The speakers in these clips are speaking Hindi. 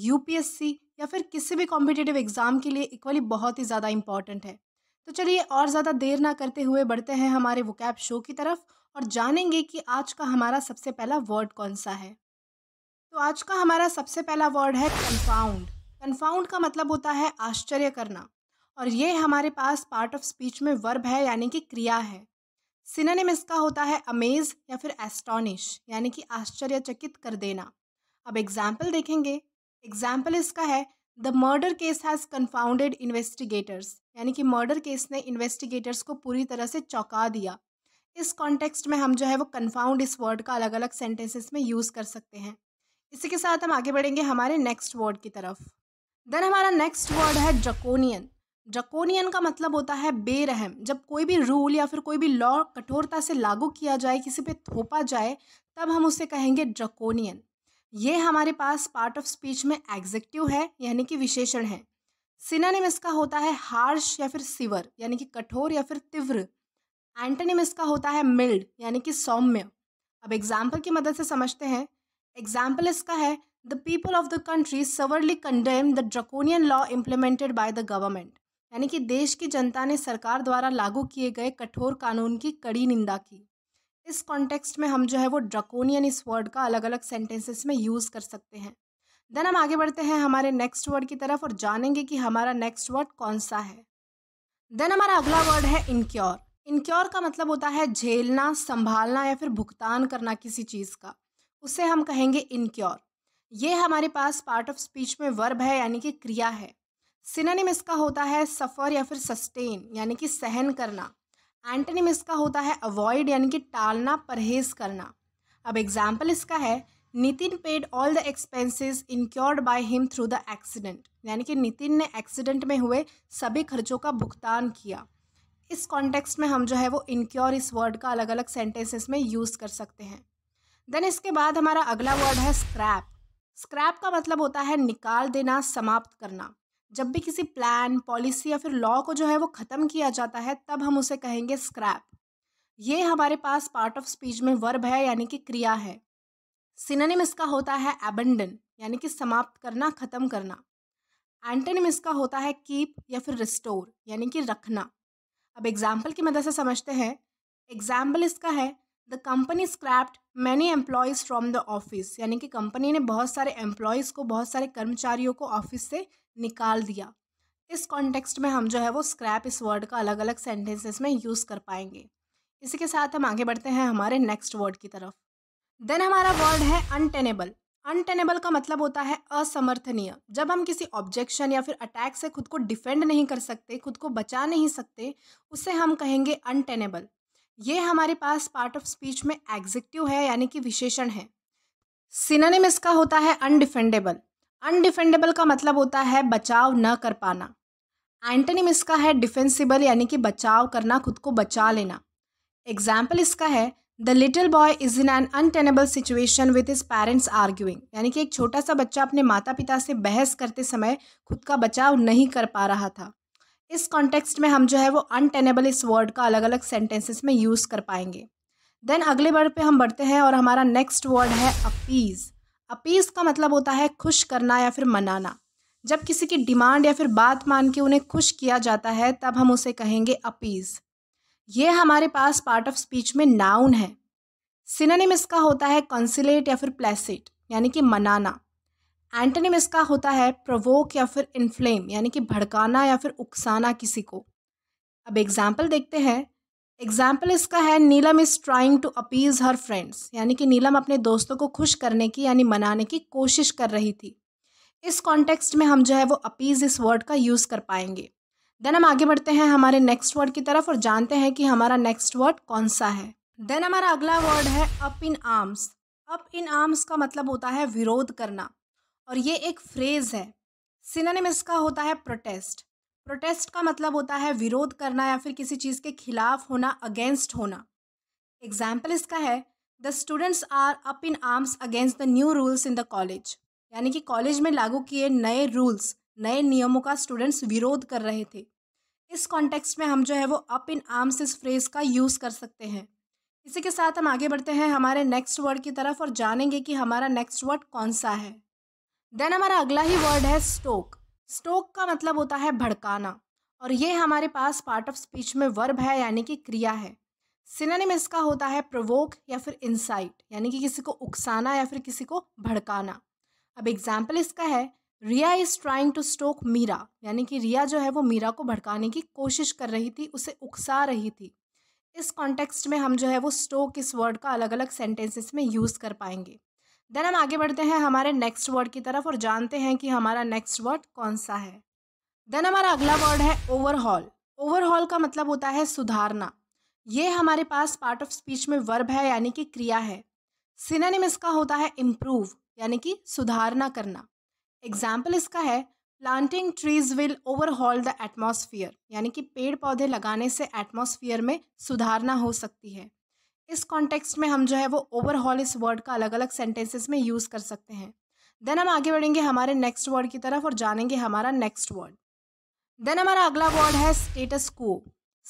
यूपीएससी या फिर किसी भी कॉम्पिटेटिव एग्ज़ाम के लिए इक्वली बहुत ही ज़्यादा इंपॉर्टेंट है तो चलिए और ज़्यादा देर ना करते हुए बढ़ते हैं हमारे वुकैप शो की तरफ और जानेंगे कि आज का हमारा सबसे पहला वर्ड कौन सा है तो आज का हमारा सबसे पहला वर्ड है कन्फाउंड कन्फाउंड का मतलब होता है आश्चर्य करना और ये हमारे पास पार्ट ऑफ स्पीच में वर्ब है यानी कि क्रिया है सिनोनिम इसका होता है अमेज या फिर एस्टोनिश यानी कि आश्चर्यचकित कर देना अब एग्जाम्पल देखेंगे एग्जाम्पल इसका है the murder case has confounded investigators यानी कि मर्डर केस ने इन्वेस्टिगेटर्स को पूरी तरह से चौंका दिया इस कॉन्टेक्स्ट में हम जो है वो कन्फाउंड इस वर्ड का अलग अलग सेंटेंसेस में यूज़ कर सकते हैं इसी के साथ हम आगे बढ़ेंगे हमारे नेक्स्ट वर्ड की तरफ देन हमारा नेक्स्ट वर्ड है ड्रकोनियन ड्रकोनियन का मतलब होता है बेरहम जब कोई भी रूल या फिर कोई भी लॉ कठोरता से लागू किया जाए किसी पे थोपा जाए तब हम उसे कहेंगे ड्रकोनियन ये हमारे पास पार्ट ऑफ स्पीच में एग्जेक्टिव है यानी कि विशेषण है सिनानिम इसका होता है हार्श या फिर सिवर यानी कि कठोर या फिर तीव्र एंटनिम इसका होता है मिल्ड यानी कि सौम्य अब एग्जाम्पल की मदद से समझते हैं एग्जाम्पल इसका है the people of the country severely condemn the draconian law implemented by the government यानी कि देश की जनता ने सरकार द्वारा लागू किए गए कठोर कानून की कड़ी निंदा की इस कॉन्टेक्स्ट में हम जो है वो ड्रकोनियन इस वर्ड का अलग अलग सेंटेंसेस में यूज़ कर सकते हैं देन हम आगे बढ़ते हैं हमारे नेक्स्ट वर्ड की तरफ और जानेंगे कि हमारा नेक्स्ट वर्ड कौन सा है देन हमारा अगला वर्ड है इनक्योर इनक्योर का मतलब होता है झेलना संभालना या फिर भुगतान करना किसी चीज़ का उसे हम कहेंगे इनक्योर ये हमारे पास पार्ट ऑफ स्पीच में वर्ब है यानी कि क्रिया है सिनोनिम इसका होता है सफ़र या फिर सस्टेन यानी कि सहन करना एंटनिम इसका होता है अवॉइड यानी कि टालना परहेज करना अब एग्जाम्पल इसका है Nitin paid all the expenses incurred by him through the accident यानी कि नितिन ने एक्सीडेंट में हुए सभी खर्चों का भुगतान किया इस कॉन्टेक्स्ट में हम जो है वो इनक्योर इस वर्ड का अलग अलग सेंटेंसेस में यूज़ कर सकते हैं देन इसके बाद हमारा अगला वर्ड है स्क्रैप स्क्रैप का मतलब होता है निकाल देना समाप्त करना जब भी किसी प्लान पॉलिसी या फिर लॉ को जो है वो ख़त्म किया जाता है तब हम उसे कहेंगे स्क्रैप ये हमारे पास पार्ट ऑफ स्पीच में वर्ब है यानी कि क्रिया है सिनेम इसका होता है एबंडन यानी कि समाप्त करना ख़त्म करना एंटेनिम इसका होता है कीप या फिर रिस्टोर यानी कि रखना अब एग्जाम्पल की मदद से समझते हैं एग्जाम्पल इसका है the company scrapped many employees from the office यानी कि कंपनी ने बहुत सारे एम्प्लॉयज़ को बहुत सारे कर्मचारियों को ऑफिस से निकाल दिया इस कॉन्टेक्स्ट में हम जो है वो स्क्रैप इस वर्ड का अलग अलग सेंटेंसेस में यूज़ कर पाएंगे इसी के साथ हम आगे बढ़ते हैं हमारे नेक्स्ट वर्ड की तरफ देन हमारा वर्ड है अनटेनेबल अनटेनेबल का मतलब होता है असमर्थनीय जब हम किसी ऑब्जेक्शन या फिर अटैक से खुद को डिफेंड नहीं कर सकते खुद को बचा नहीं सकते उसे हम कहेंगे अनटेनेबल ये हमारे पास पार्ट ऑफ स्पीच में एग्जेक्टिव है यानी कि विशेषण है सिनानिम इसका होता है अनडिफेंडेबल अनडिफेंडेबल का मतलब होता है बचाव न कर पाना एंटनिम इसका है डिफेंसिबल यानी कि बचाव करना खुद को बचा लेना एग्जाम्पल इसका है the little boy is in an untenable situation with his parents arguing यानी कि एक छोटा सा बच्चा अपने माता पिता से बहस करते समय खुद का बचाव नहीं कर पा रहा था इस कॉन्टेक्स्ट में हम जो है वो अनटेनेबल इस वर्ड का अलग अलग सेंटेंसेस में यूज़ कर पाएंगे देन अगले वर्ड पे हम बढ़ते हैं और हमारा नेक्स्ट वर्ड है अपीज़ अपीस का मतलब होता है खुश करना या फिर मनाना जब किसी की डिमांड या फिर बात मान के उन्हें खुश किया जाता है तब हम उसे कहेंगे अपीज़ ये हमारे पास पार्ट ऑफ स्पीच में नाउन है सिनेम इसका होता है कॉन्सिलेट या फिर प्लेसिट यानी कि मनाना एंटनिम इसका होता है प्रवोक या फिर इन्फ्लेम यानी कि भड़काना या फिर उकसाना किसी को अब एग्जाम्पल देखते हैं एग्जाम्पल इसका है Neelam is trying to appease her friends यानी कि नीलम अपने दोस्तों को खुश करने की यानी मनाने की कोशिश कर रही थी इस कॉन्टेक्स्ट में हम जो है वो अपीज़ इस वर्ड का यूज़ कर पाएंगे देन हम आगे बढ़ते हैं हमारे नेक्स्ट वर्ड की तरफ और जानते हैं कि हमारा नेक्स्ट वर्ड कौन सा है देन हमारा अगला वर्ड है up in arms up in arms का मतलब होता है विरोध करना और ये एक फ्रेज़ है सिनेम इसका होता है प्रोटेस्ट प्रोटेस्ट का मतलब होता है विरोध करना या फिर किसी चीज़ के खिलाफ होना अगेंस्ट होना एग्जाम्पल इसका है the students are up in arms against the new rules in the college यानी कि कॉलेज में लागू किए नए रूल्स नए नियमों का स्टूडेंट्स विरोध कर रहे थे इस कॉन्टेक्स्ट में हम जो है वो अप इन आर्म्स इस फ्रेज़ का यूज़ कर सकते हैं इसी के साथ हम आगे बढ़ते हैं हमारे नेक्स्ट वर्ड की तरफ और जानेंगे कि हमारा नेक्स्ट वर्ड कौन सा है देन हमारा अगला ही वर्ड है स्टोक स्टोक का मतलब होता है भड़काना और ये हमारे पास पार्ट ऑफ स्पीच में वर्ब है यानी कि क्रिया है सिनेम इसका होता है प्रवोक या फिर इंसाइट यानी कि किसी को उकसाना या फिर किसी को भड़काना अब एग्जाम्पल इसका है Riya is trying to stoke Meera यानी कि रिया जो है वो मीरा को भड़काने की कोशिश कर रही थी उसे उकसा रही थी इस कॉन्टेक्स्ट में हम जो है वो स्टोक इस वर्ड का अलग अलग सेंटेंसेस में यूज़ कर पाएंगे देन हम आगे बढ़ते हैं हमारे नेक्स्ट वर्ड की तरफ और जानते हैं कि हमारा नेक्स्ट वर्ड कौन सा है देन हमारा अगला वर्ड है ओवरहॉल ओवरहॉल का मतलब होता है सुधारना ये हमारे पास पार्ट ऑफ स्पीच में वर्ब है यानी कि क्रिया है सिनेम इसका होता है इम्प्रूव यानी कि सुधारना करना एग्जाम्पल इसका है planting trees will overhaul the atmosphere यानी कि पेड़ पौधे लगाने से एटमोसफियर में सुधारना हो सकती है इस कॉन्टेक्स्ट में हम जो है वो ओवरऑल इस वर्ड का अलग अलग सेंटेंसेस में यूज़ कर सकते हैं देन हम आगे बढ़ेंगे हमारे नेक्स्ट वर्ड की तरफ और जानेंगे हमारा नेक्स्ट वर्ड देन हमारा अगला वर्ड है स्टेटस को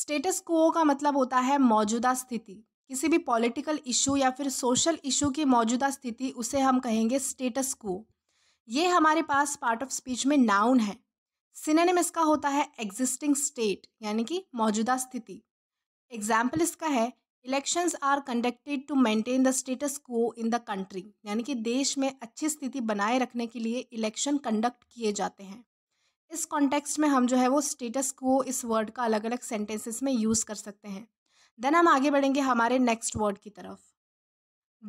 स्टेटस को का मतलब होता है मौजूदा स्थिति किसी भी पॉलिटिकल इशू या फिर सोशल इशू की मौजूदा स्थिति उसे हम कहेंगे स्टेटस को ये हमारे पास पार्ट ऑफ स्पीच में नाउन है सिनेम इसका होता है एग्जिस्टिंग स्टेट यानी कि मौजूदा स्थिति एग्जाम्पल इसका है elections are conducted to maintain the status quo in the country यानी कि देश में अच्छी स्थिति बनाए रखने के लिए इलेक्शन कंडक्ट किए जाते हैं इस कॉन्टेक्स्ट में हम जो है वो स्टेटस को इस वर्ड का अलग अलग सेंटेंसेस में यूज़ कर सकते हैं देन हम आगे बढ़ेंगे हमारे नेक्स्ट वर्ड की तरफ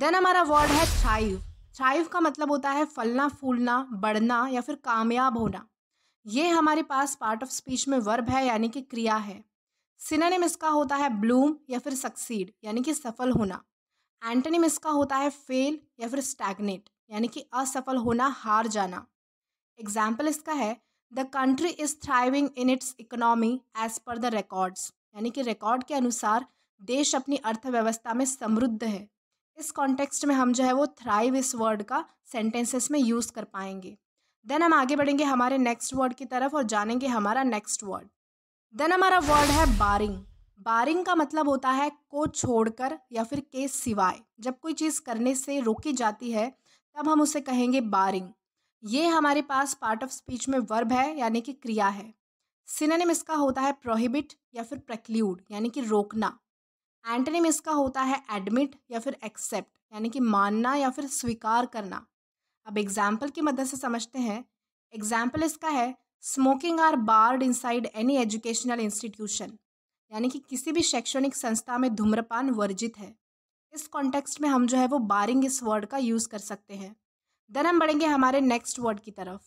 देन हमारा वर्ड है थ्राइव थ्राइव का मतलब होता है फलना फूलना बढ़ना या फिर कामयाब होना ये हमारे पास पार्ट ऑफ स्पीच में वर्ब है यानी कि क्रिया है सिनानिम इसका होता है ब्लूम या फिर सक्सीड यानी कि सफल होना एंटनिम इसका होता है फेल या फिर स्टैगनेट यानी कि असफल होना हार जाना एग्जाम्पल इसका है the country is thriving in its economy as per the records यानी कि रिकॉर्ड के अनुसार देश अपनी अर्थव्यवस्था में समृद्ध है इस कॉन्टेक्स्ट में हम जो है वो थ्राइव इस वर्ड का सेंटेंसेस में यूज़ कर पाएंगे देन हम आगे बढ़ेंगे हमारे नेक्स्ट वर्ड की तरफ और जानेंगे हमारा नेक्स्ट वर्ड देन हमारा वर्ड है बारिंग बारिंग का मतलब होता है को छोड़कर या फिर के सिवाय जब कोई चीज़ करने से रोकी जाती है तब हम उसे कहेंगे बारिंग ये हमारे पास पार्ट ऑफ स्पीच में वर्ब है यानी कि क्रिया है सिनेम इसका होता है प्रोहिबिट या फिर प्रक्ल्यूड यानी कि रोकना एंटनिम इसका होता है एडमिट या फिर एक्सेप्ट यानी कि मानना या फिर स्वीकार करना अब एग्जाम्पल की मदद से समझते हैं एग्जाम्पल इसका है smoking are barred inside any educational institution यानी कि किसी भी शैक्षणिक संस्था में धूम्रपान वर्जित है इस कॉन्टेक्स्ट में हम जो है वो बारिंग इस वर्ड का यूज़ कर सकते हैं देन हम बढ़ेंगे हमारे नेक्स्ट वर्ड की तरफ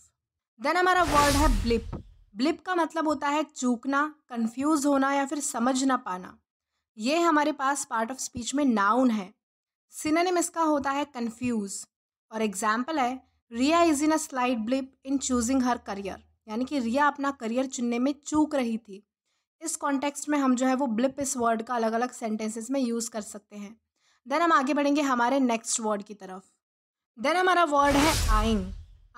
देन हमारा वर्ड है ब्लिप ब्लिप का मतलब होता है चूकना कंफ्यूज होना या फिर समझ ना पाना ये हमारे पास पार्ट ऑफ स्पीच में नाउन है सिनेम इसका होता है कन्फ्यूज और एग्जाम्पल है Riya is in a slight blip in choosing her career यानी कि रिया अपना करियर चुनने में चूक रही थी इस कॉन्टेक्स्ट में हम जो है वो ब्लिप इस वर्ड का अलग अलग सेंटेंसेस में यूज़ कर सकते हैं देन हम आगे बढ़ेंगे हमारे नेक्स्ट वर्ड की तरफ देन हमारा वर्ड है आइंग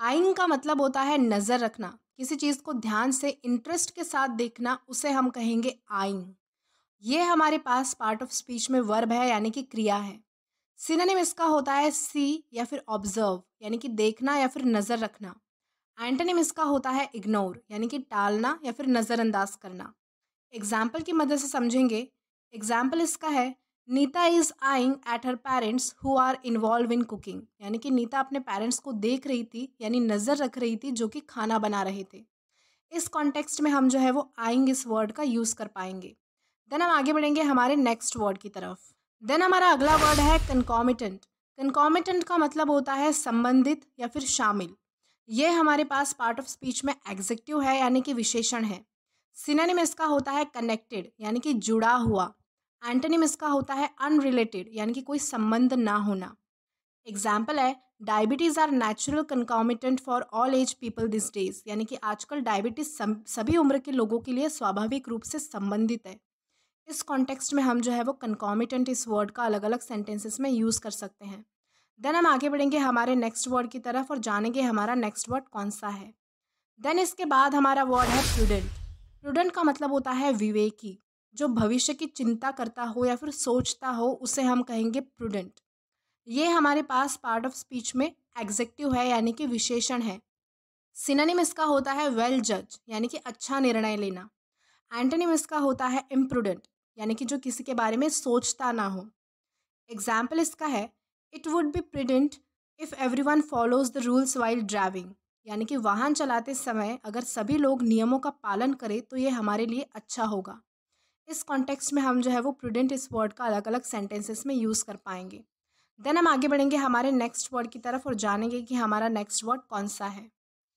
आइंग का मतलब होता है नज़र रखना किसी चीज़ को ध्यान से इंटरेस्ट के साथ देखना उसे हम कहेंगे आइंग ये हमारे पास पार्ट ऑफ स्पीच में वर्ब है यानी कि क्रिया है सिनेम इसका होता है सी या फिर ऑब्जर्व यानी कि देखना या फिर नज़र रखना एंटनिम इसका होता है इग्नोर यानी कि टालना या फिर नज़रअंदाज करना एग्जाम्पल की मदद से समझेंगे एग्जाम्पल इसका है Neeta is eyeing at her parents who are involve in cooking यानी कि नीता अपने पेरेंट्स को देख रही थी यानी नज़र रख रही थी जो कि खाना बना रहे थे इस कॉन्टेक्स्ट में हम जो है वो आइंग इस वर्ड का यूज़ कर पाएंगे देन हम आगे बढ़ेंगे हमारे नेक्स्ट वर्ड की तरफ देन हमारा अगला वर्ड है कनकॉमिटेंट कनकॉमिटेंट का मतलब होता है संबंधित या फिर शामिल ये हमारे पास पार्ट ऑफ स्पीच में एग्जेक्टिव है यानी कि विशेषण है सिनेनिम इसका होता है कनेक्टेड यानी कि जुड़ा हुआ एंटनिम इसका होता है अनरिलेटेड यानी कि कोई संबंध ना होना एग्जाम्पल है diabetes are natural concomitant for all age people this days यानी कि आजकल डायबिटीज़ सभी उम्र के लोगों के लिए स्वाभाविक रूप से संबंधित है इस कॉन्टेक्स्ट में हम जो है वो कंकॉमिटेंट इस वर्ड का अलग अलग सेंटेंसेस में यूज़ कर सकते हैं देन हम आगे बढ़ेंगे हमारे नेक्स्ट वर्ड की तरफ और जानेंगे हमारा नेक्स्ट वर्ड कौन सा है देन इसके बाद हमारा वर्ड है प्रूडेंट प्रूडेंट का मतलब होता है विवेकी जो भविष्य की चिंता करता हो या फिर सोचता हो उसे हम कहेंगे प्रूडेंट ये हमारे पास पार्ट ऑफ स्पीच में एग्जेक्टिव है यानी कि विशेषण है सिनानिम इसका होता है वेल जज यानी कि अच्छा निर्णय लेना एंटनिम इसका होता है इम्प्रूडेंट यानी कि जो किसी के बारे में सोचता ना हो एग्जाम्पल इसका है it would be prudent if everyone follows the rules while driving यानी कि वाहन चलाते समय अगर सभी लोग नियमों का पालन करें तो ये हमारे लिए अच्छा होगा इस कॉन्टेक्स्ट में हम जो है वो प्रूडेंट इस वर्ड का अलग अलग सेंटेंसेस में यूज़ कर पाएंगे देन हम आगे बढ़ेंगे हमारे नेक्स्ट वर्ड की तरफ और जानेंगे कि हमारा नेक्स्ट वर्ड कौन सा है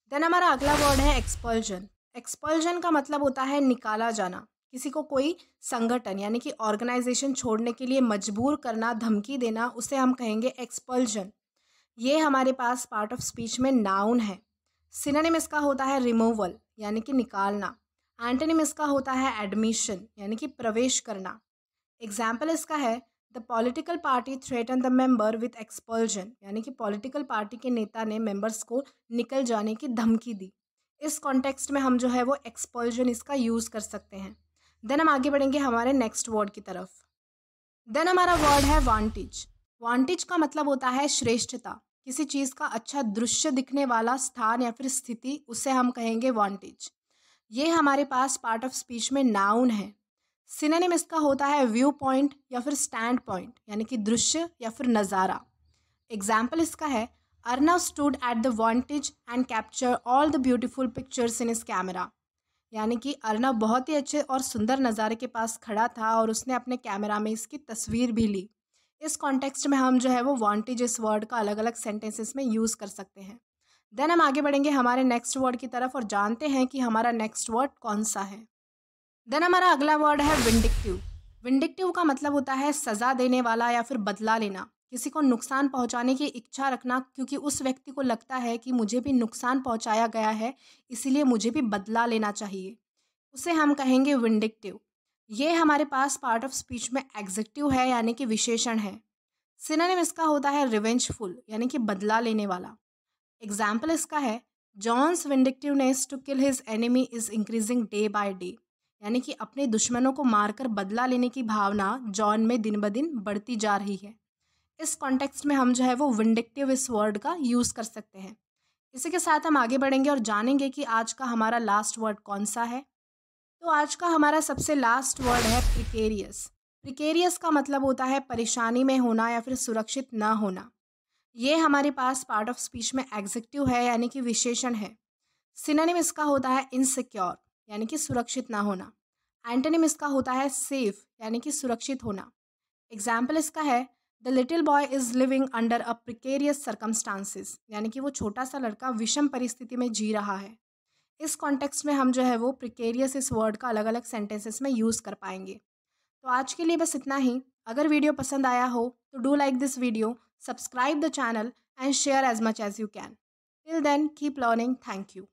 देन हमारा अगला वर्ड है एक्सपल्जन एक्सपल्जन का मतलब होता है निकाला जाना किसी को कोई संगठन यानी कि ऑर्गेनाइजेशन छोड़ने के लिए मजबूर करना धमकी देना उसे हम कहेंगे एक्सपल्जन ये हमारे पास पार्ट ऑफ स्पीच में नाउन है सिनेम इसका होता है रिमूवल यानी कि निकालना एंटनिम इसका होता है एडमिशन यानी कि प्रवेश करना एग्जाम्पल इसका है the political party threaten the member with expulsion यानी कि पॉलिटिकल पार्टी के नेता ने मेंबर्स को निकल जाने की धमकी दी इस कॉन्टेक्स्ट में हम जो है वो एक्सपल्जन इसका यूज़ कर सकते हैं देन हम आगे बढ़ेंगे हमारे नेक्स्ट वर्ड की तरफ देन हमारा वर्ड है वांटिज वांटिज का मतलब होता है श्रेष्ठता किसी चीज़ का अच्छा दृश्य दिखने वाला स्थान या फिर स्थिति उसे हम कहेंगे वांटिज ये हमारे पास पार्ट ऑफ स्पीच में नाउन है सिनेम इसका होता है व्यू पॉइंट या फिर स्टैंड पॉइंट यानी कि दृश्य या फिर नज़ारा एग्जाम्पल इसका है Arnav stood at the vantage and capture all the beautiful pictures in his camera यानी कि अर्नब बहुत ही अच्छे और सुंदर नज़ारे के पास खड़ा था और उसने अपने कैमरा में इसकी तस्वीर भी ली इस कॉन्टेक्स्ट में हम जो है वो वॉन्टिज इस वर्ड का अलग अलग सेंटेंसेस में यूज़ कर सकते हैं देन हम आगे बढ़ेंगे हमारे नेक्स्ट वर्ड की तरफ और जानते हैं कि हमारा नेक्स्ट वर्ड कौन सा है देन हमारा अगला वर्ड है विंडिक्टिव विंडिक्टिव का मतलब होता है सज़ा देने वाला या फिर बदला लेना किसी को नुकसान पहुंचाने की इच्छा रखना क्योंकि उस व्यक्ति को लगता है कि मुझे भी नुकसान पहुंचाया गया है इसीलिए मुझे भी बदला लेना चाहिए उसे हम कहेंगे विंडिक्टिव ये हमारे पास पार्ट ऑफ स्पीच में एग्जेक्टिव है यानी कि विशेषण है सिनेम इसका होता है रिवेंजफुल यानी कि बदला लेने वाला एग्जाम्पल इसका है John's vindictiveness to kill his enemy is increasing day by day यानी कि अपने दुश्मनों को मारकर बदला लेने की भावना जॉन में दिन ब दिन बढ़ती जा रही है इस कॉन्टेक्स्ट में हम जो है वो विंडिक्टिव इस वर्ड का यूज़ कर सकते हैं इसी के साथ हम आगे बढ़ेंगे और जानेंगे कि आज का हमारा लास्ट वर्ड कौन सा है तो आज का हमारा सबसे लास्ट वर्ड है प्रिकेरियस प्रिकेरियस का मतलब होता है परेशानी में होना या फिर सुरक्षित ना होना ये हमारे पास पार्ट ऑफ स्पीच में एग्जेक्टिव है यानी कि विशेषण है सिनेम इसका होता है इनसिक्योर यानी कि सुरक्षित ना होना एंटनिम इसका होता है सेफ यानी कि सुरक्षित होना एग्जाम्पल इसका है the little boy is living under a precarious circumstances यानी कि वो छोटा सा लड़का विषम परिस्थिति में जी रहा है इस कॉन्टेक्स्ट में हम जो है वो प्रिकेरियस इस वर्ड का अलग अलग सेंटेंसेस में यूज़ कर पाएंगे तो आज के लिए बस इतना ही अगर वीडियो पसंद आया हो तो do like this video subscribe the channel and share as much as you can till then keep learning thank you